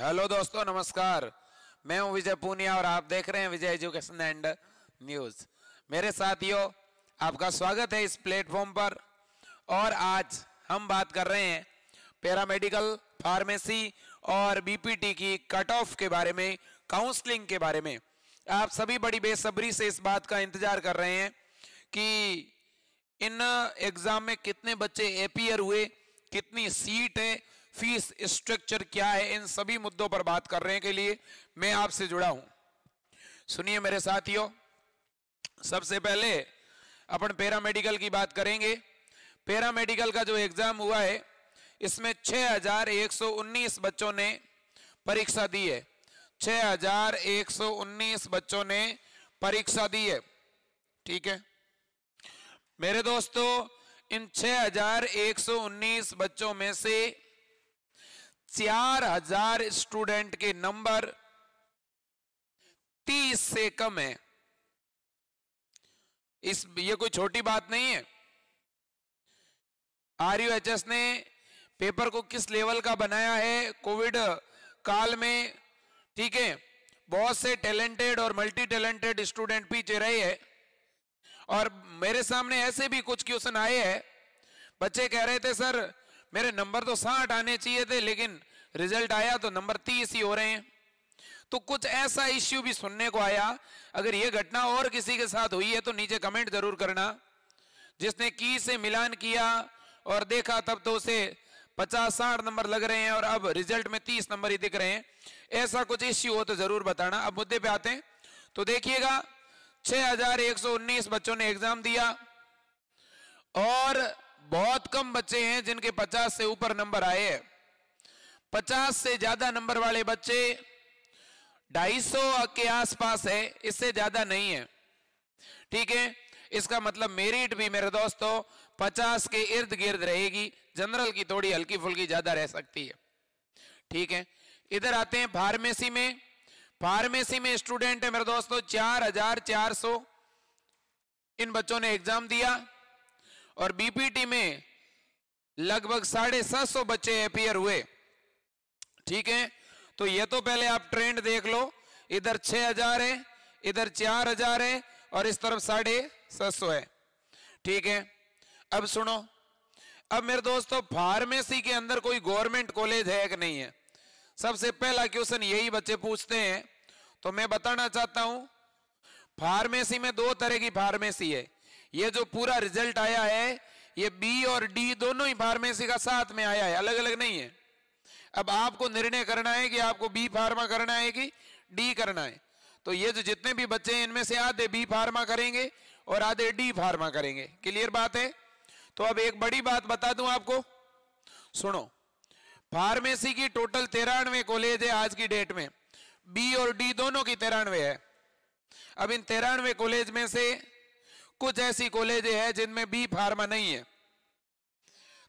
hello दोस्तों नमस्कार मैं हूं विजय पूनिया और आप देख रहे हैं विजय एजुकेशन एंड न्यूज मेरे साथियों आपका स्वागत है इस प्लेटफॉर्म पर और आज हम बात कर रहे हैं पैरामेडिकल फार्मेसी और बीपीटी की कट ऑफ के बारे में काउंसलिंग के बारे में आप सभी बड़ी बेसब्री से इस बात का इंतजार कर रहे हैं कि इन एग्जाम में कितने बच्चे एपियर हुए कितनी सीट है फीस स्ट्रक्चर क्या है इन सभी मुद्दों पर बात करने के लिए मैं आपसे जुड़ा हूं सुनिए मेरे साथियों सबसे पहले अपन पैरामेडिकल की बात करेंगे पैरामेडिकल का जो एग्जाम हुआ है इसमें 6119 बच्चों ने परीक्षा दी है 6119 बच्चों ने परीक्षा दी है ठीक है मेरे दोस्तों इन 6119 बच्चों में से चार हजार स्टूडेंट के नंबर तीस से कम है इस ये कोई छोटी बात नहीं है एस ने पेपर को किस लेवल का बनाया है कोविड काल में ठीक है बहुत से टैलेंटेड और मल्टी टैलेंटेड स्टूडेंट पीछे रहे हैं और मेरे सामने ऐसे भी कुछ क्वेश्चन आए हैं बच्चे कह रहे थे सर मेरे नंबर तो साठ आने चाहिए थे लेकिन रिजल्ट आया तो नंबर तीस ही हो रहे हैं तो कुछ ऐसा इश्यू भी सुनने को आया अगर यह घटना और किसी के साथ हुई है तो नीचे कमेंट जरूर करना जिसने की से मिलान किया और देखा तब तो उसे पचास साठ नंबर लग रहे हैं और अब रिजल्ट में तीस नंबर ही दिख रहे हैं ऐसा कुछ इश्यू हो तो जरूर बताना अब मुद्दे पे आते हैं तो देखिएगा छह बच्चों ने एग्जाम दिया और बहुत कम बच्चे हैं जिनके 50 से ऊपर नंबर आए हैं 50 से ज्यादा नंबर वाले बच्चे 250 के आसपास है इससे ज्यादा नहीं है ठीक है इसका मतलब मेरिट भी मेरे दोस्तों 50 के इर्द गिर्द रहेगी जनरल की थोड़ी हल्की फुल्की ज्यादा रह सकती है ठीक है इधर आते हैं फार्मेसी में फार्मेसी में स्टूडेंट है मेरे दोस्तों चार इन बच्चों ने एग्जाम दिया और बीपीटी में लगभग साढ़े सात सौ बच्चे अपियर हुए ठीक है तो ये तो पहले आप ट्रेंड देख लो इधर छह हजार है इधर चार हजार है और इस तरफ साढ़े सात सौ है ठीक है अब सुनो अब मेरे दोस्तों फार्मेसी के अंदर कोई गवर्नमेंट कॉलेज है कि नहीं है सबसे पहला क्वेश्चन यही बच्चे पूछते हैं तो मैं बताना चाहता हूं फार्मेसी में दो तरह की फार्मेसी है ये जो पूरा रिजल्ट आया है ये बी और डी दोनों ही फार्मेसी का साथ में आया है अलग अलग नहीं है अब आपको निर्णय करना है कि आपको बी फार्मा करना है कि डी करना है तो ये जो जितने भी बच्चे हैं इनमें से आधे बी फार्मा करेंगे और आधे डी फार्मा करेंगे क्लियर बात है तो अब एक बड़ी बात बता दूं आपको सुनो फार्मेसी की टोटल तिरानवे कॉलेज है आज की डेट में बी और डी दोनों की तिरानवे है अब इन तिरानवे कॉलेज में से कुछ ऐसी कॉलेज है जिनमें बी फार्मा नहीं है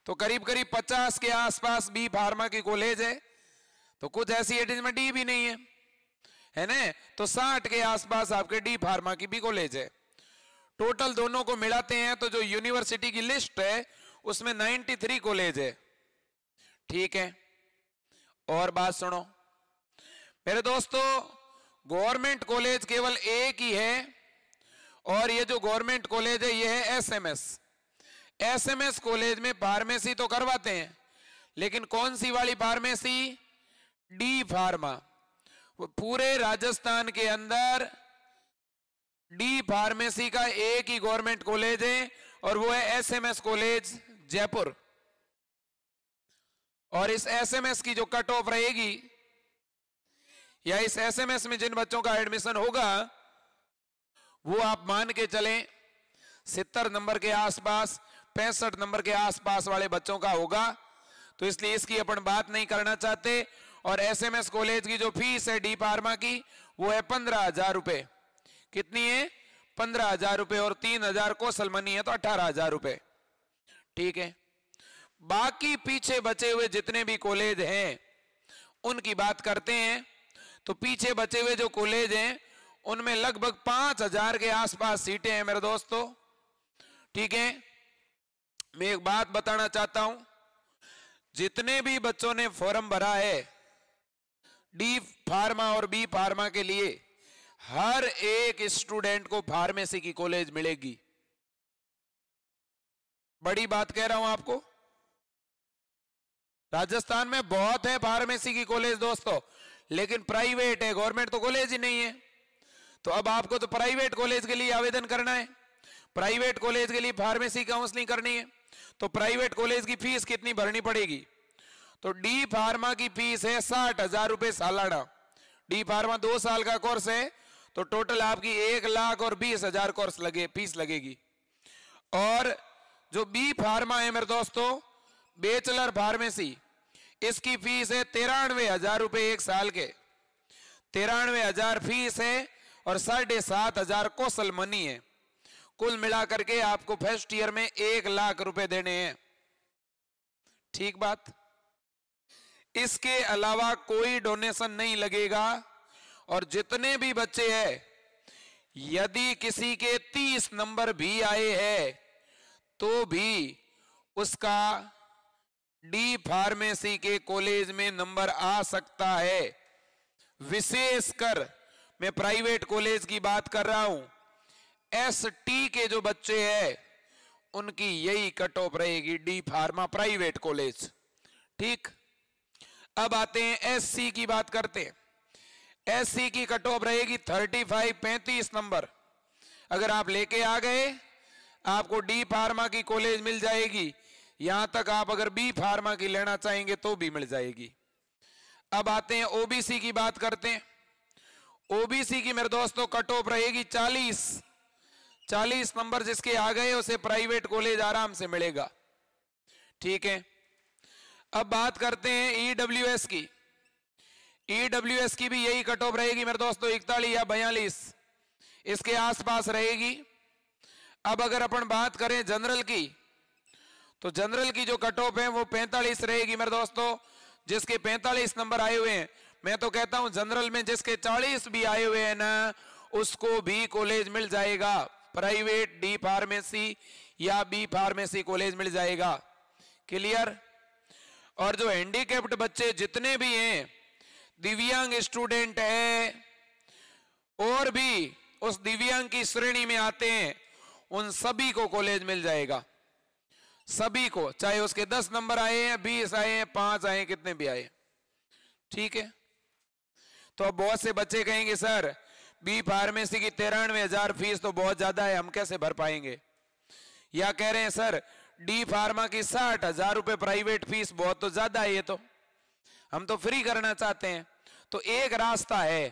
तो करीब करीब 50 के आसपास बी फार्मा की कॉलेज है तो कुछ ऐसी है जिनमें डी भी नहीं है है ना तो 60 के आसपास आपके डी फार्मा की भी कॉलेज है टोटल दोनों को मिलाते हैं तो जो यूनिवर्सिटी की लिस्ट है उसमें 93 कॉलेज है ठीक है और बात सुनो मेरे दोस्तों गवर्नमेंट कॉलेज केवल एक ही है और ये जो गवर्नमेंट कॉलेज है ये है एसएमएस एसएमएस कॉलेज में फार्मेसी तो करवाते हैं लेकिन कौन सी वाली फार्मेसी डी फार्मा पूरे राजस्थान के अंदर डी फार्मेसी का एक ही गवर्नमेंट कॉलेज है और वो है एसएमएस कॉलेज जयपुर और इस एसएमएस की जो कट ऑफ रहेगी या इस एसएमएस में जिन बच्चों का एडमिशन होगा वो आप मान के चलें सितर नंबर के आसपास पैंसठ नंबर के आसपास वाले बच्चों का होगा तो इसलिए इसकी अपन बात नहीं करना चाहते और एसएमएस कॉलेज की जो फीस है डी फार्मा की वो है पंद्रह हजार रुपये कितनी है पंद्रह हजार रुपये और तीन हजार को सलमनी है तो अठारह हजार रुपये ठीक है बाकी पीछे बचे हुए जितने भी कॉलेज हैं उनकी बात करते हैं तो पीछे बचे हुए जो कॉलेज हैं उनमें लगभग पांच हजार के आसपास सीटें हैं मेरे दोस्तों ठीक है मैं एक बात बताना चाहता हूं जितने भी बच्चों ने फॉर्म भरा है डी फार्मा और बी फार्मा के लिए हर एक स्टूडेंट को फार्मेसी की कॉलेज मिलेगी बड़ी बात कह रहा हूं आपको राजस्थान में बहुत है फार्मेसी की कॉलेज दोस्तों लेकिन प्राइवेट है गवर्नमेंट तो कॉलेज ही नहीं है तो अब आपको तो प्राइवेट कॉलेज के लिए आवेदन करना है प्राइवेट कॉलेज के लिए फार्मेसी काउंसलिंग करनी है तो प्राइवेट कॉलेज की फीस कितनी भरनी पड़ेगी तो डी फार्मा की फीस है साठ हजार रुपए सालाना डी फार्मा दो साल का कोर्स है तो टोटल आपकी एक लाख और बीस हजार कोर्स लगे फीस लगेगी और जो बी फार्मा है मेरे दोस्तों बेचलर फार्मेसी इसकी फीस है तिरानवे हजार रुपए एक साल के तिरानवे हजार फीस है और साढ़े सात हजार कौशल मनी है कुल मिलाकर के आपको फर्स्ट ईयर में एक लाख रुपए देने हैं ठीक बात इसके अलावा कोई डोनेशन नहीं लगेगा और जितने भी बच्चे हैं यदि किसी के तीस नंबर भी आए हैं तो भी उसका डी फार्मेसी के कॉलेज में नंबर आ सकता है विशेषकर मैं प्राइवेट कॉलेज की बात कर रहा हूं एस टी के जो बच्चे हैं उनकी यही कट ऑफ रहेगी डी फार्मा प्राइवेट कॉलेज ठीक अब आते हैं एस सी की बात करते हैं एस सी की कट ऑफ रहेगी थर्टी फाइव पैंतीस नंबर अगर आप लेके आ गए आपको डी फार्मा की कॉलेज मिल जाएगी यहां तक आप अगर बी फार्मा की लेना चाहेंगे तो भी मिल जाएगी अब आते हैं ओबीसी की बात करते हैं ओबीसी की मेरे दोस्तों कट ऑफ रहेगी चालीस चालीस नंबर जिसके आ गए उसे प्राइवेट कॉलेज आराम से मिलेगा ठीक है अब बात करते हैं ईडब्ल्यू e की ईडब्ल्यू e की भी यही कट ऑफ रहेगी मेरे दोस्तों इकतालीस या बयालीस इसके आसपास रहेगी अब अगर अपन बात करें जनरल की तो जनरल की जो कट ऑफ है वो 45 रहेगी मेरे दोस्तों जिसके 45 नंबर आए हुए हैं मैं तो कहता हूं जनरल में जिसके चालीस भी आए हुए हैं ना उसको भी कॉलेज मिल जाएगा प्राइवेट डी फार्मेसी या बी फार्मेसी कॉलेज मिल जाएगा क्लियर और जो हैंडीकेप्ड बच्चे जितने भी हैं दिव्यांग स्टूडेंट है और भी उस दिव्यांग की श्रेणी में आते हैं उन सभी को कॉलेज मिल जाएगा सभी को चाहे उसके दस नंबर आए हैं बीस आए हैं पांच आए कितने भी आए ठीक है तो अब बहुत से बच्चे कहेंगे सर बी फार्मेसी की तिरानवे हजार फीस तो बहुत ज्यादा है हम कैसे भर पाएंगे या कह रहे हैं सर डी फार्मा की साठ हजार रुपए प्राइवेट फीस बहुत तो ज्यादा है ये तो हम तो फ्री करना चाहते हैं तो एक रास्ता है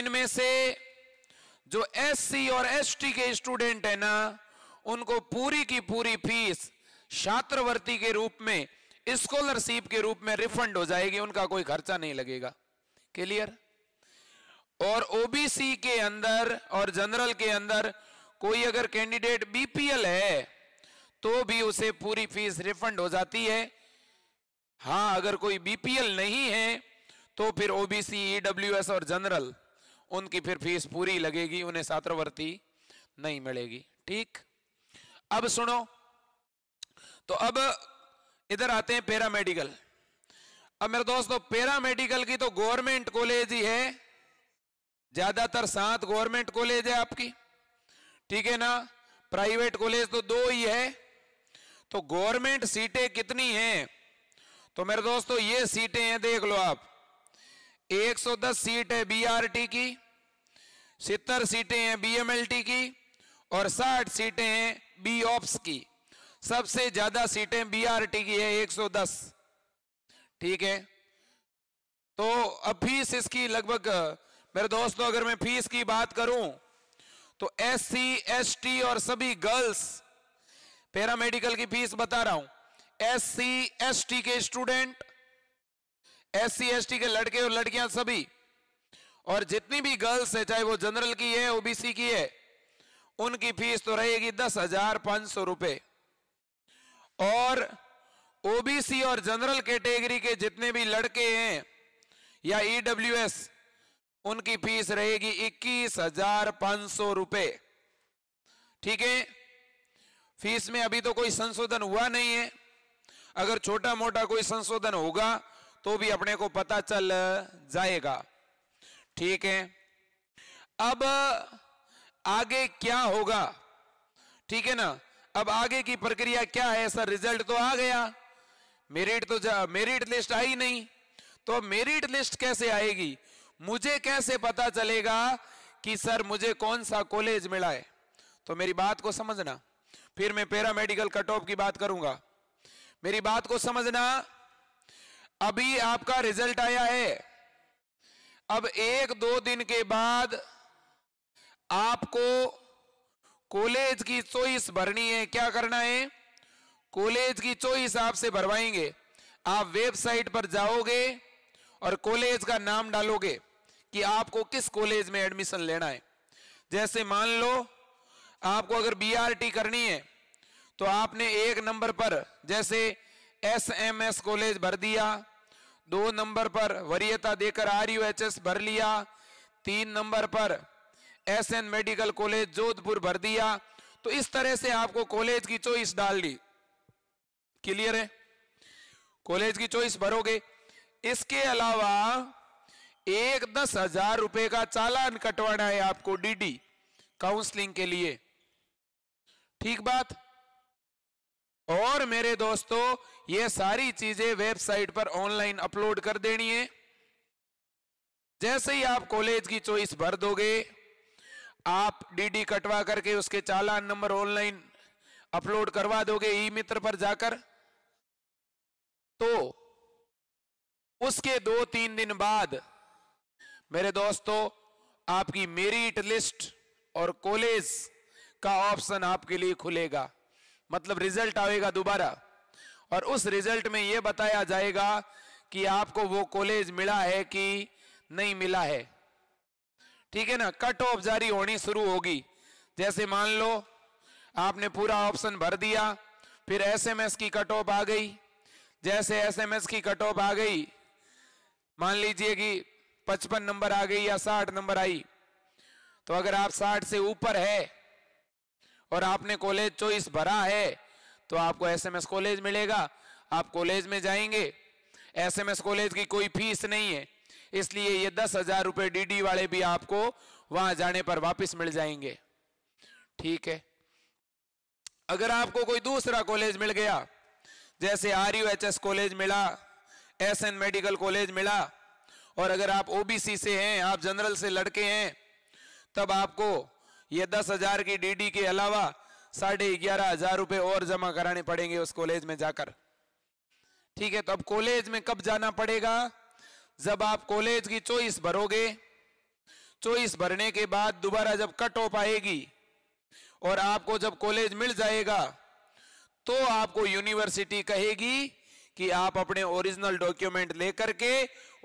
इनमें से जो एससी और एसटी के स्टूडेंट है ना उनको पूरी की पूरी फीस छात्रवृत्ति के रूप में स्कॉलरशिप के रूप में रिफंड हो जाएगी उनका कोई खर्चा नहीं लगेगा क्लियर और ओबीसी के अंदर और जनरल के अंदर कोई अगर कैंडिडेट बीपीएल है तो भी उसे पूरी फीस रिफंड हो जाती है हां अगर कोई बीपीएल नहीं है तो फिर ओबीसी ईडब्ल्यूएस e और जनरल उनकी फिर फीस पूरी लगेगी उन्हें छात्रवृत्ति नहीं मिलेगी ठीक अब सुनो तो अब इधर आते हैं पैरा मेडिकल अब मेरे दोस्तों पैरा मेडिकल की तो गवर्नमेंट कॉलेज ही है ज्यादातर सात गवर्नमेंट कॉलेज है आपकी ठीक है ना प्राइवेट कॉलेज तो दो ही है तो गवर्नमेंट सीटें कितनी हैं तो मेरे दोस्तों ये सीटें हैं देख लो आप 110 सीट है बीआरटी की सितर सीटें हैं बीएमएलटी की और 60 सीटें हैं बी ऑप्स की सबसे ज्यादा सीटें बीआरटी की है 110 ठीक है तो अब फीस इसकी लगभग मेरे दोस्तों अगर मैं फीस की बात करूं तो एस सी एस टी और सभी गर्ल्स पैरामेडिकल की फीस बता रहा हूं एस सी एस टी के student S C S T के लड़के और लड़कियां सभी और जितनी भी गर्ल्स है चाहे वो जनरल की है ओबीसी की है उनकी फीस तो रहेगी दस हजार पांच सौ रुपए और ओबीसी और जनरल कैटेगरी के, के जितने भी लड़के हैं या ईडब्ल्यूएस e उनकी फीस रहेगी इक्कीस हजार पांच सौ रुपए ठीक है फीस में अभी तो कोई संशोधन हुआ नहीं है अगर छोटा मोटा कोई संशोधन होगा तो भी अपने को पता चल जाएगा ठीक है अब आगे क्या होगा ठीक है ना अब आगे की प्रक्रिया क्या है सर रिजल्ट तो आ गया मेरिट तो जा मेरिट लिस्ट आई नहीं तो मेरिट लिस्ट कैसे आएगी मुझे कैसे पता चलेगा कि सर मुझे कौन सा कॉलेज मिला है तो मेरी बात को समझना फिर मैं पैरा मेडिकल कट ऑफ की बात करूंगा मेरी बात को समझना अभी आपका रिजल्ट आया है अब एक दो दिन के बाद आपको कॉलेज की चॉइस भरनी है क्या करना है कॉलेज की चॉइस आपसे भरवाएंगे आप वेबसाइट पर जाओगे और कॉलेज का नाम डालोगे कि आपको किस कॉलेज में एडमिशन लेना है जैसे मान लो आपको अगर बीआरटी करनी है तो आपने एक नंबर पर जैसे एसएमएस कॉलेज भर दिया दो नंबर पर वरीयता देकर आर भर लिया तीन नंबर पर S N medical college Jodhpur भर दिया तो इस तरह से आपको कॉलेज की चॉइस डाल दी क्लियर है कॉलेज की चॉइस भरोगे इसके अलावा एक दस हजार रुपए का चालान कटवाना है आपको डीडी काउंसलिंग के लिए ठीक बात और मेरे दोस्तों ये सारी चीजें वेबसाइट पर ऑनलाइन अपलोड कर देनी है जैसे ही आप कॉलेज की चॉइस भर दोगे आप डीडी कटवा करके उसके चालान नंबर ऑनलाइन अपलोड करवा दोगे ई मित्र पर जाकर तो उसके दो तीन दिन बाद मेरे दोस्तों आपकी मेरिट लिस्ट और कॉलेज का ऑप्शन आपके लिए खुलेगा मतलब रिजल्ट आएगा दोबारा और उस रिजल्ट में यह बताया जाएगा कि आपको वो कॉलेज मिला है कि नहीं मिला है ठीक है ना कट ऑफ जारी होनी शुरू होगी जैसे मान लो आपने पूरा ऑप्शन भर दिया फिर एसएमएस की कट ऑफ आ गई जैसे एसएमएस की कट ऑफ आ गई मान लीजिए कि पचपन नंबर आ गई या साठ नंबर आई तो अगर आप साठ से ऊपर है और आपने कॉलेज चॉइस भरा है तो आपको एसएमएस कॉलेज मिलेगा आप कॉलेज में जाएंगे एसएमएस कॉलेज की कोई फीस नहीं है इसलिए ये दस हजार रुपए डी वाले भी आपको वहां जाने पर वापस मिल जाएंगे ठीक है अगर आपको कोई दूसरा कॉलेज मिल गया जैसे R U H S college मिला एस एन मेडिकल कॉलेज मिला और अगर आप ओबीसी से हैं आप जनरल से लड़के हैं तब आपको ये दस हजार की डीडी के अलावा साढ़े ग्यारह हजार रुपए और जमा कराने पड़ेंगे उस कॉलेज में जाकर ठीक है तो अब कॉलेज में कब जाना पड़ेगा जब आप कॉलेज की चॉइस भरोगे चॉइस भरने के बाद दोबारा जब कट ऑफ आएगी और आपको जब कॉलेज मिल जाएगा तो आपको यूनिवर्सिटी कहेगी कि आप अपने ओरिजिनल डॉक्यूमेंट लेकर के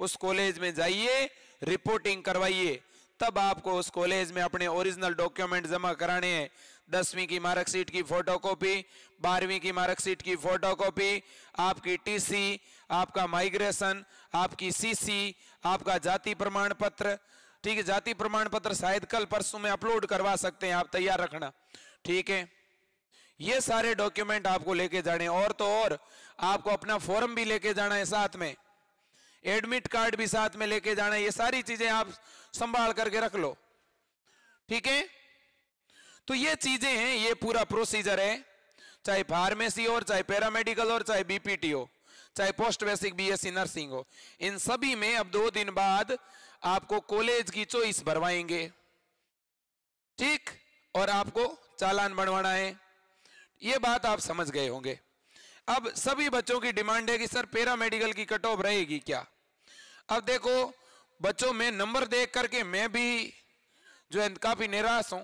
उस कॉलेज में जाइए रिपोर्टिंग करवाइए तब आपको उस कॉलेज में अपने ओरिजिनल डॉक्यूमेंट जमा कराने हैं दसवीं की मार्कशीट की फोटोकॉपी बारहवीं की मार्कशीट की फोटोकॉपी आपकी टीसी आपका माइग्रेशन आपकी सीसी आपका जाति प्रमाण पत्र ठीक है जाति प्रमाण पत्र शायद कल परसों में अपलोड करवा सकते हैं आप तैयार रखना ठीक है ये सारे डॉक्यूमेंट आपको लेके जाने और तो और आपको अपना फॉर्म भी लेके जाना है साथ में एडमिट कार्ड भी साथ में लेके जाना है ये सारी चीजें आप संभाल करके रख लो ठीक है तो ये चीजें हैं ये पूरा प्रोसीजर है चाहे फार्मेसी और चाहे पैरामेडिकल और चाहे बीपीटी हो चाहे पोस्ट बेसिक बीएससी नर्सिंग हो इन सभी में अब दो दिन बाद आपको कॉलेज की चॉइस भरवाएंगे ठीक और आपको चालान बनवाना है ये बात आप समझ गए होंगे अब सभी बच्चों की डिमांड है कि सर पैरा मेडिकल की कट ऑफ रहेगी क्या अब देखो बच्चों में नंबर देख करके मैं भी जो है काफी निराश हूं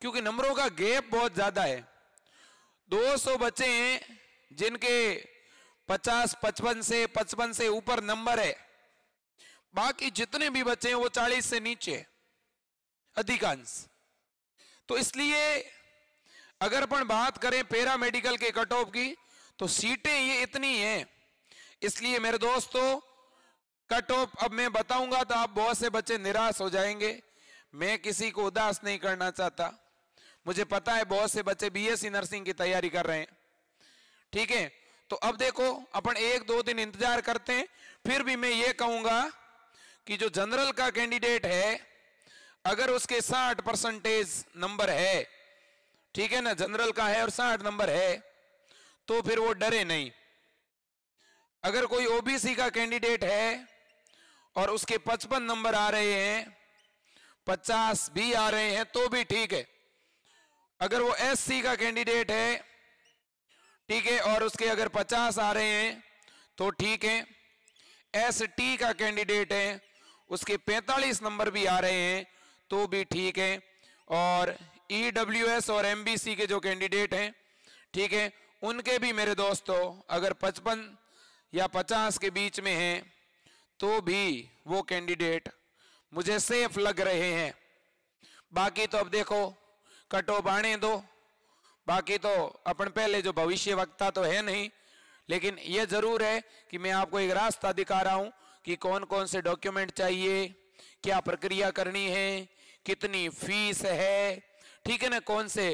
क्योंकि नंबरों का गैप बहुत ज्यादा है 200 बच्चे हैं जिनके पचास पचपन से पचपन से ऊपर नंबर है बाकी जितने भी बच्चे हैं वो चालीस से नीचे अधिकांश तो इसलिए अगर अपन बात करें पैरा मेडिकल के कट ऑफ की तो सीटें ये इतनी हैं इसलिए मेरे दोस्तों कट ऑफ अब मैं बताऊंगा तो आप बहुत से बच्चे निराश हो जाएंगे मैं किसी को उदास नहीं करना चाहता मुझे पता है बहुत से बच्चे बीएससी नर्सिंग e की तैयारी कर रहे हैं ठीक है तो अब देखो अपन एक दो दिन इंतजार करते हैं फिर भी मैं ये कहूंगा कि जो जनरल का कैंडिडेट है अगर उसके साठ परसेंटेज नंबर है ठीक है ना जनरल का है और साठ नंबर है तो फिर वो डरे नहीं अगर कोई ओबीसी का कैंडिडेट है और उसके पचपन नंबर आ रहे हैं पचास भी आ रहे हैं तो भी ठीक है अगर वो एससी का कैंडिडेट है ठीक है और उसके अगर पचास आ रहे हैं तो ठीक है एस टी का कैंडिडेट है उसके पैंतालीस नंबर भी आ रहे हैं तो भी ठीक है और ई डब्ल्यू एस और एम बी सी के जो कैंडिडेट हैं ठीक है उनके भी मेरे दोस्तों अगर पचपन या पचास के बीच में हैं तो भी वो कैंडिडेट मुझे सेफ लग रहे हैं बाकी तो अब देखो कटो बाणे दो बाकी तो अपन पहले जो भविष्य वक्ता तो है नहीं लेकिन यह जरूर है कि मैं आपको एक रास्ता दिखा रहा हूं कि कौन कौन से डॉक्यूमेंट चाहिए क्या प्रक्रिया करनी है कितनी फीस है ठीक है ना कौन से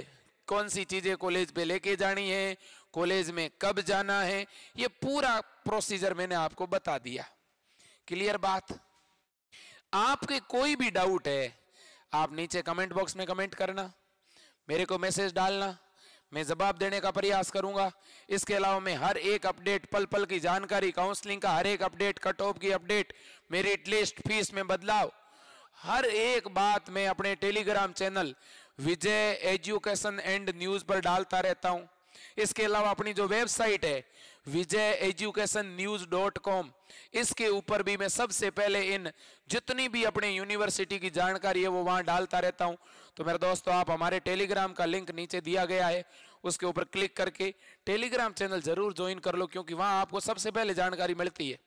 कौन सी चीज़ें कॉलेज पे लेके जानी है कॉलेज में कब जाना है ये पूरा प्रोसीजर मैंने आपको बता दिया क्लियर बात आपके कोई भी डाउट है आप नीचे कमेंट बॉक्स में कमेंट करना मेरे को मैसेज डालना मैं जवाब देने का प्रयास करूंगा इसके अलावा मैं हर एक अपडेट पल पल की जानकारी काउंसलिंग का हर एक अपडेट कट ऑफ की अपडेट मेरिट लिस्ट फीस में बदलाव हर एक बात मैं अपने Telegram channel Vijay education and news पर डालता रहता हूं इसके अलावा अपनी जो वेबसाइट है Vijay education news dot com इसके ऊपर भी मैं सबसे पहले इन जितनी भी अपने यूनिवर्सिटी की जानकारी है वो वहां डालता रहता हूं तो मेरे दोस्तों आप हमारे टेलीग्राम का लिंक नीचे दिया गया है उसके ऊपर क्लिक करके टेलीग्राम चैनल जरूर ज्वाइन कर लो क्योंकि वहां आपको सबसे पहले जानकारी मिलती है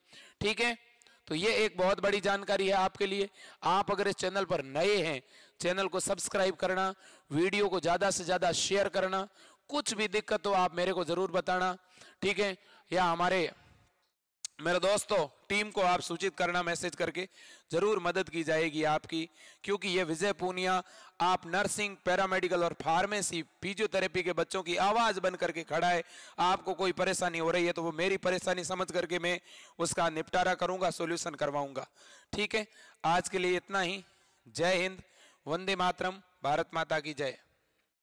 ठीक है तो ये एक बहुत बड़ी जानकारी है आपके लिए आप अगर इस चैनल पर नए हैं चैनल को सब्सक्राइब करना वीडियो को ज़्यादा से ज़्यादा शेयर करना कुछ भी दिक्कत हो आप मेरे को ज़रूर बताना ठीक है या हमारे मेरे दोस्तों टीम को आप सूचित करना मैसेज करके जरूर मदद की जाएगी आपकी क्योंकि ये विजय पूनिया आप नर्सिंग पैरामेडिकल और फार्मेसी फिजियोथेरेपी के बच्चों की आवाज बन करके खड़ा है आपको कोई परेशानी हो रही है तो वो मेरी परेशानी समझ करके मैं उसका निपटारा करूंगा सोल्यूशन करवाऊंगा ठीक है आज के लिए इतना ही जय हिंद वंदे मातरम भारत माता की जय